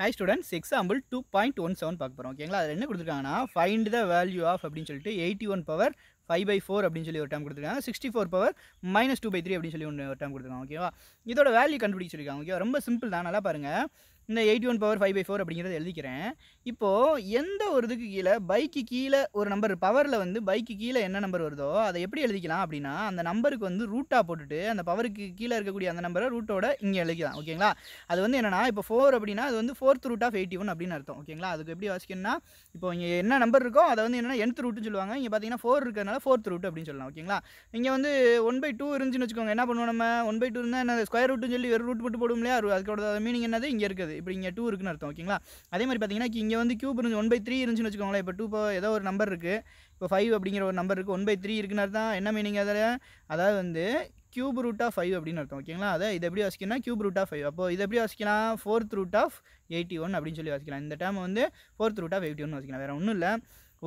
high students example two point one seven பார்க்க போகிறோம் ஓகேங்களா அதில் என்ன கொடுத்துருக்காங்கன்னா ஃபைண்ட் த வேல்யூ ஆஃப் அப்படின்னு சொல்லிட்டு eighty one power five by four அப்படின்னு சொல்லி ஒரு டைம் கொடுத்துருக்காங்க sixty four power minus two by three அப்படின்னு சொல்லி ஒன்று ஒரு டைம் கொடுத்துருக்காங்க ஓகேவா இதோட வேல்யூ கண்டுபிடிச்சிருக்காங்க ஓகேவா ரொம்ப சிம்பிள் தான் நல்லா பாருங்கள் இந்த eighty one power five by four அப்படிங்கிறத எழுதிக்கிறேன் இப்போது எந்த ஒரு இதுக்கு கீழே பைக்கு கீழே ஒரு நம்பர் பவரில் வந்து பைக்கு கீழே என்ன நம்பர் வருதோ அதை எப்படி எழுதிக்கலாம் அப்படின்னா அந்த நம்பருக்கு வந்து ரூட்டாக போட்டுட்டு அந்த பவருக்கு கீழே இருக்கக்கூடிய அந்த நம்பரை ரூட்டோட இங்கே எழுதிக்கலாம் ஓகேங்களா அது வந்து என்னென்னா இப்போ ஃபோர் அப்படின்னா அது வந்து fourth root of eighty one அப்படின்னு அர்த்தம் ஓகேங்களா அதுக்கு எப்படி வாசிக்கணும்னா இப்போ இங்கே என்ன நம்பர் இருக்கோ அதை வந்து என்னென்னா என்த் ரூட்டுன்னு சொல்லுவாங்க இங்கே பார்த்தீங்கன்னா ஃபோர் இருக்கிறதுனால ஃபோர்த் ரூட் அப்படின்னு சொல்லலாம் ஓகேங்களா இங்கே வந்து ஒன் பை டூ இருந்துச்சுன்னு வச்சுக்கோங்க என்ன பண்ணுவோம் நம்ம ஒன் பை டூ இருந்தால் என்ன ஸ்கொயர் ரூட்டுன்னு சொல்லி வெறும் ரூட் மட்டும் போடும் இல்லையா அதுக்கோட மீனிங் என்னது இங்கே இருக்குது இப்படி இங்கே டூ இருக்குன்னு அர்த்தம் ஓகேங்களா அதே மாதிரி பார்த்தீங்கன்னா இங்கே வந்து கியூப் இருந்து ஒன் பை த்ரீ இருந்துச்சுன்னு வச்சுக்கோங்களேன் இப்போ டூ இப்போ ஏதோ ஒரு நம்பர் இருக்குது இப்போ ஃபைவ் அப்படிங்கிற ஒரு நம்பர் இருக்குது ஒன் பை த்ரீ இருக்குன்னு அர்த்தம் என்ன மீனிங் அதில் அதாவது வந்து கியூப் ரூட் ஆஃப் ஃபைவ் அப்படின்னு அர்த்தம் ஓகேங்களா அதை இதை எப்படி வாசிக்கணும் கியூப் ரூட் ஆஃப் ஃபைவ் அப்போ இது எப்படி வாசிக்கலாம் fourth root of eighty one அப்படின்னு சொல்லி வாசிக்கலாம் இந்த டைம் வந்து fourth root of eighty one வாசிக்கலாம் வேறு ஒன்றும் இல்லை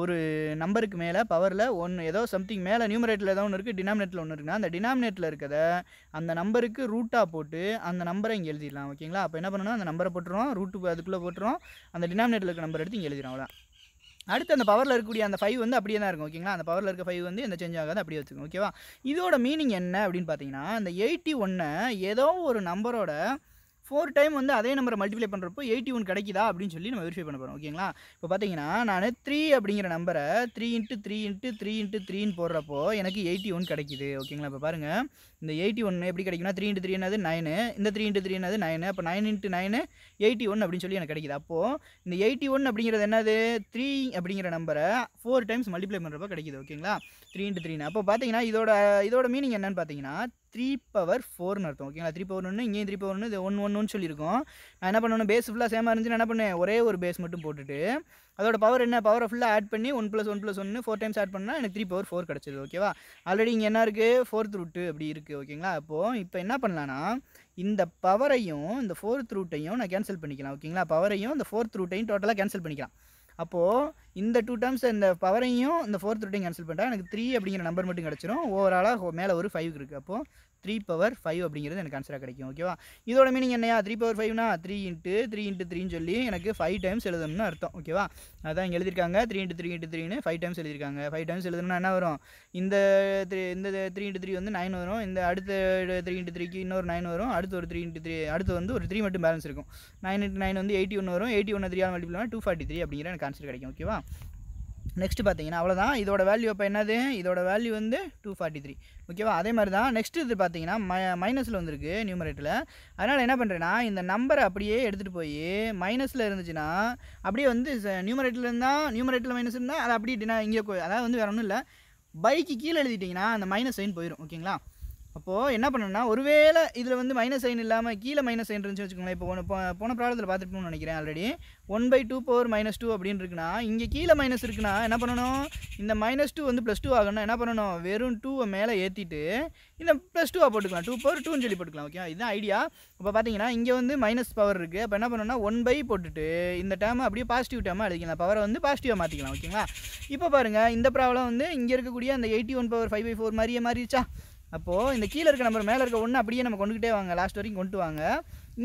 ஒரு நம்பருக்கு மேலே பவரில் ஒன்று ஏதோ சம்திங் மேலே நியூமரேட்டில் ஏதோ ஒன்று இருக்குது டினாமினேட்டில் ஒன்று இருக்குன்னா அந்த டினாமினேட்டில் இருக்கிறத அந்த நம்பருக்கு ரூட்டாக போட்டு அந்த நம்பரை இங்கே எழுதிடலாம் ஓகேங்களா அப்போ என்ன பண்ணணும் அந்த நம்பரை போட்டுரும் ரூட்டு அதுக்குள்ளே போட்டுரும் அந்த டினாமினேட்டில் இருக்க நம்பர் எடுத்து இங்கே எழுதிடும் அவ்வளோ அடுத்து அந்த பவரில் இருக்கக்கூடிய அந்த ஃபைவ் வந்து அப்படியே தான் இருக்கும் ஓகேங்களா அந்த பவரில் இருக்க ஃபைவ் வந்து எந்த சேஞ்ச் ஆகாது அப்படியே வச்சுக்கோங்க ஓகேவா இதோட மீனிங் என்ன அப்படின்னு பார்த்தீங்கன்னா அந்த எயிட்டி ஒன்னை ஏதோ ஒரு நம்பரோட ஃபோர் டைம் வந்து அதே நம்பரை மல்டிப்ளை பண்ணுறப்போ எயிட்டி ஒன் கிடைக்குதா அப்படின்னு சொல்லி நம்ம வெரிஃபை பண்ண போகிறோம் ஓகேங்களா இப்போ பார்த்தீங்கன்னா நான் த்ரீ அப்படிங்கிற நம்பரை three into three into three into த்ரீன்னு போடுறப்போ எனக்கு எயிட்டி ஒன் கிடைக்குது ஓகேங்களா இப்போ பாருங்கள் இந்த எயிட்டி ஒன் எப்படி கிடைக்குன்னா த்ரீ இன்ட்டு த்ரீ என்னது நைனு இந்த த்ரீ இன்ட்டு த்ரீ என்னது நைனு அப்போ nine into nine eighty one அப்படின்னு சொல்லி எனக்கு கிடைக்குது அப்போது இந்த எயிட்டி ஒன் அப்படிங்கிறது என்னது த்ரீ அப்படிங்கிற நம்பரை ஃபோர் டைம்ஸ் மல்டிப்ளை பண்ணுறப்போ கிடைக்குது ஓகேங்களா த்ரீ இன்ட்டு த்ரீனு அப்போ பார்த்தீங்கன்னா இதோட இதோட மீனிங் என்னன்னு பார்த்தீங்கன்னா த்ரீ பவர் ஃபோர்னு அர்த்தம் ஓகேங்களா த்ரீ பவர் ஒன்று இங்கேயும் த்ரீ பவர் ஒன்று இது ஒன் ஒன்று சொல்லியிருக்கோம் நான் என்ன பண்ணணும் பேஸ் ஃபுல்லாக சேமாக இருந்துச்சு என்ன பண்ணேன் ஒரே ஒரு பேஸ் மட்டும் போட்டுட்டு அதோட பவர் என்ன பவரை ஃபுல்லாக ஆட் பண்ணி ஒன் ப்ளஸ் ஒன் ப்ளஸ் ஒன்று ஃபோர் டைம்ஸ் ஆட் பண்ணால் எனக்கு த்ரீ பவர் ஃபோர் கிடச்சிது ஓகேவா ஆல்ரெடி இங்கே என்ன இருக்குது ஃபோர்த் ரூட்டு அப்படி இருக்குது ஓகேங்களா அப்போது இப்போ என்ன பண்ணலான்னா இந்த பவரையும் இந்த ஃபோர்த் ரூட்டையும் நான் கேன்சல் பண்ணிக்கலாம் ஓகேங்களா பவரையும் இந்த ஃபோர்த் ரூட்டையும் டோட்டலாக கேன்சல் பண்ணிக்கலாம் அப்போது இந்த டூ டேர்ம்ஸ் இந்த பவரையும் இந்த ஃபோர்த் ரூட்டையும் கேன்சல் பண்ணிட்டா எனக்கு த்ரீ அப்படிங்கிற நம்பர் மட்டும் கிடச்சிரும் ஓவராலாக மேலே ஒரு ஃபைவ் இருக்குது அப்போது த்ரீ பவர் ஃபைவ் அப்படிங்கிறது எனக்கு ஆன்சராக கிடைக்கும் ஓகேவா இதோட மீனிங் என்னையா த்ரீ பவர் ஃபைவ்னா த்ரீ இன்ட்டு த்ரீ இன்ட்டு த்ரீன்னு சொல்லி எனக்கு ஃபைவ் டைம்ஸ் எழுதணும்னு அர்த்தம் ஓகேவா அதான் இங்கே எழுதியிருக்காங்க த்ரீ இன்ட்டு த்ரீ இன்ட்டு த்ரீனு ஃபைவ் டைம்ஸ் எழுதியிருக்காங்க ஃபைவ் டைம்ஸ் எழுதணும்னா என்ன வரும் இந்த த்ரீ இந்த த்ரீ இன்ட்டு த்ரீ வந்து நைன் வரும் இந்த அடுத்த த்ரீ இன்ட்டு த்ரீக்கு இன்னொரு நைன் வரும் அடுத்து ஒரு த்ரீ இன்ட்டு த்ரீ அடுத்து வந்து ஒரு த்ரீ மட்டும் பேலன்ஸ் இருக்கும் நைன் இன்ட்டு நைன் வந்து எயிட்டி ஒன்று வரும் எயிட்டி ஒன்று three multiple two forty three அப்படிங்கிற எனக்கு ஆன்சர் கிடைக்கும் ஓகேவா நெக்ஸ்ட்டு பார்த்தீங்கன்னா அவ்வளோதான் இதோட வேல்யூ அப்போ என்னது இதோட வேல்யூ வந்து டூ ஃபார்ட்டி த்ரீ ஓகேவா அதே மாதிரி தான் நெக்ஸ்ட் இது பார்த்தீங்கன்னா ம மைனஸில் வந்திருக்கு நியூமரேட்டில் அதனால் என்ன பண்ணுறேன்னா இந்த நம்பரை அப்படியே எடுத்துகிட்டு போய் மைனஸில் இருந்துச்சுன்னா அப்படியே வந்து நியூமரேட்டில் இருந்தால் நியூமரேட்டில் மைனஸ் இருந்தால் அதை அப்படியே இங்கே அதாவது வந்து வேறு ஒன்றும் இல்லை பைக்கு கீழே எழுதிட்டிங்கன்னா அந்த மைனஸ் சைன் போயிடும் ஓகேங்களா அப்போது என்ன பண்ணணும்னா ஒருவேளை இதில் வந்து மைனஸ் சைன் இல்லாமல் கீழே மைனஸ் சைன் இருந்துச்சு வச்சுக்கோங்களேன் இப்போ ஒன்று போன ப்ராப்ளத்தில் பார்த்துருப்போம்னு நினைக்கிறேன் already one by two power minus two அப்படின்னு இருக்குன்னா இங்கே கீழே மைனஸ் இருக்குன்னா என்ன பண்ணணும் இந்த மைனஸ் டூ வந்து ப்ளஸ் டூ ஆகணும்னா என்ன பண்ணணும் வெறும் டூவை மேலே ஏற்றிட்டு இல்லை ப்ளஸ் டூவாக போட்டுக்கலாம் டூ பவர் டூன்னு சொல்லி போட்டுக்கலாம் ஓகே இதுதான் ஐடியா இப்போ பார்த்தீங்கன்னா இங்கே வந்து மைனஸ் பவர் இருக்குது அப்போ என்ன பண்ணணும்னா ஒன் பை போட்டுட்டு இந்த டேர்மை அப்படியே பாசிட்டிவ் டேமாக எழுதிக்கலாம் பவரை வந்து பாசிட்டிவாக மாற்றிக்கலாம் ஓகேங்களா இப்போ பாருங்கள் இந்த ப்ராப்ளம் வந்து இங்கே இருக்கக்கூடிய அந்த eighty one power five by four மாதிரியே மாறிடுச்சா அப்போது இந்த கீழே இருக்க நம்பர் மேலே இருக்க ஒன்று அப்படியே நம்ம கொண்டுகிட்டே வாங்க லாஸ்ட் வரைக்கும் கொண்டு வாங்க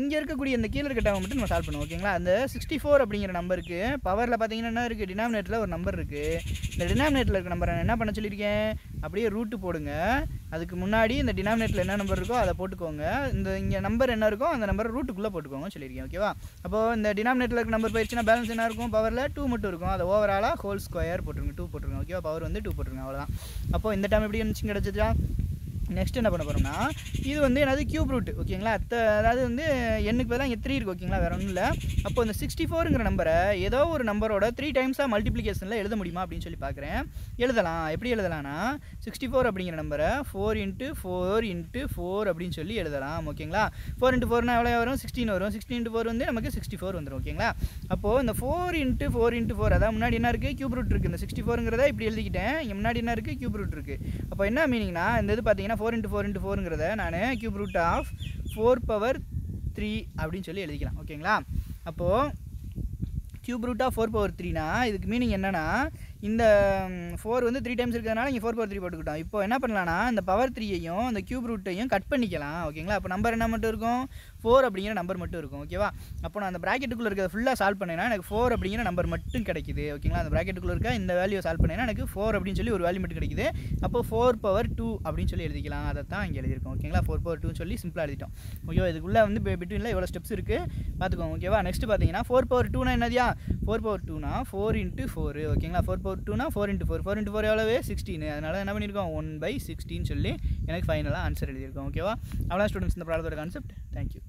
இங்கே இருக்கக்கூடிய இந்த கீழே இருக்க டேவை மட்டும் நம்ம சால்வ் பண்ணுவோம் ஓகேங்களா அந்த சிக்ஸ்டி ஃபோர் அப்படிங்கிற நம்பருக்கு பவரில் பார்த்தீங்கன்னா என்ன இருக்குது டினாமினேட்டில் ஒரு நம்பர் இருக்குது இந்த டினாமினேட்டில் இருக்க நம்பரை என்ன பண்ண சொல்லியிருக்கேன் அப்படியே ரூட்டு போடுங்க அதுக்கு முன்னாடி இந்த டினாமினேட்டில் என்ன நம்பர் இருக்கோ அதை போட்டுக்கோங்க இந்த இங்கே நம்பர் என்ன இருக்கோ அந்த நம்பர் ரூட்டுக்குள்ளே போட்டுக்கோங்க சொல்லியிருக்கேன் ஓகேவா அப்போது இந்த டினாமினேட்டில் இருக்க நம்பர் போயிடுச்சுன்னா பேலன்ஸ் என்ன இருக்கும் பவரில் டூ மட்டும் இருக்கும் அதை ஓவராலாக ஹோல் ஸ்கொயர் போட்டுருங்க டூ போட்டுருங்க ஓகேவா பவர் வந்து டூ போட்டுருங்க அவ்வளோதான் அப்போது இந்த டைம் எப்படி இருந்துச்சு கிடச்சிச்சா நெக்ஸ்ட் என்ன பண்ண போகிறோம்னா இது வந்து என்னது கியூப் ரூட் ஓகேங்களா அத்த அதாவது வந்து எண்ணுக்கு தான் இங்கே த்ரீ இருக்குது ஓகேங்களா வேறு ஒன்றும் இல்லை அப்போ இந்த சிக்ஸ்டி ஃபோருங்கிற நம்பரை ஏதோ ஒரு நம்பரோட த்ரீ டைம்ஸாக மல்டிப்ளிகேஷனில் எழுத முடியுமா அப்படின்னு சொல்லி பார்க்குறேன் எழுதலாம் எப்படி எழுதலாம்னா சிக்ஸ்டி ஃபோர் அப்படிங்கிற நம்பரை four into four into four அப்படின்னு சொல்லி எழுதலாம் ஓகேங்களா ஃபோர் இன்ட்டு ஃபோர்னா எவ்வளோ வரும் சிக்ஸ்டீன் வரும் சிக்ஸ்டீன் இன்ட்டு ஃபோர் வந்து நமக்கு சிக்ஸ்டி ஃபோர் வந்துடும் ஓகேங்களா அப்போது இந்த four into four into four அதாவது முன்னாடி என்ன இருக்குது கியூப் ரூட் இருக்குது இந்த சிக்ஸ்டி ஃபோருங்கிறத இப்படி எழுதிக்கிட்டேன் இங்கே முன்னாடி என்ன இருக்குது கியூப் ரூட் இருக்குது அப்போ என்ன மீனிங்னா இந்த இது பார்த்தீங்கன்னா பார்த்தீங்கன்னா ஃபோர் இன்ட்டு ஃபோர் இன்ட்டு ஃபோருங்கிறத நான் cube root of four power three அப்படின்னு சொல்லி எழுதிக்கலாம் ஓகேங்களா அப்போது cube root of four power த்ரீனா இதுக்கு மீனிங் என்னென்னா இந்த ஃபோர் வந்து த்ரீ டைம்ஸ் இருக்கிறதுனால நீங்கள் ஃபோர் பவர் த்ரீ போட்டுக்கிட்டோம் இப்போ என்ன பண்ணலாம்னா இந்த பவர் த்ரீயையும் இந்த கியூப் ரூட்டையும் கட் பண்ணிக்கலாம் ஓகேங்களா அப்போ நம்பர் என்ன மட்டும் இருக்கும் ஃபோர் அப்படிங்கிற நம்பர் மட்டும் இருக்கும் ஓகேவா அப்போ நான் அந்த ப்ராக்கெட்டுக்குள்ளே இருக்கிறத ஃபுல்லாக சால்வ் பண்ணேன்னா எனக்கு ஃபோர் அப்படிங்கிற நம்பர் மட்டும் கிடைக்குது ஓகேங்களா அந்த ப்ராக்கெட்டுக்குள்ளே இருக்க இந்த வேல்யூ சால்வ் பண்ணேன்னா எனக்கு ஃபோர் அப்படின்னு சொல்லி ஒரு வேல்யூ மட்டும் கிடைக்குது அப்போ ஃபோர் பவர் டூ அப்படின்னு சொல்லி எழுதிக்கலாம் அதை தான் இங்கே எழுதியிருக்கோம் ஓகேங்களா ஃபோர் பவர் டூன்னு சொல்லி சிம்பிளாக எழுதிட்டோம் ஓகேவா இதுக்குள்ளே வந்து பிட்வீனில் இவ்வளோ ஸ்டெப்ஸ் இருக்குது பார்த்துக்கோங்க ஓகேவா நெக்ஸ்ட் பார்த்தீங்கன்னா ஃபோர் பவர் டூனா என்னதியா ஃபோர் பவர் டூனா ஃபோர் இன்ட்டு ஃபோர் ஓகேங்களா ஃபோர் ஃபோர் டூனா four into four four into four எவ்வளவு சிக்ஸ்டீன் அதனால் என்ன பண்ணியிருக்கோம் ஒன் பை சிக்ஸ்டின்னு சொல்லி எனக்கு ஃபைனலாக ஆன்சர் எழுதியிருக்கோம் ஓகேவா அவ்வளோ ஸ்டூடெண்ட்ஸ் இந்த ப்ராடக்டோட கான்செப்ட் தேங்க்யூ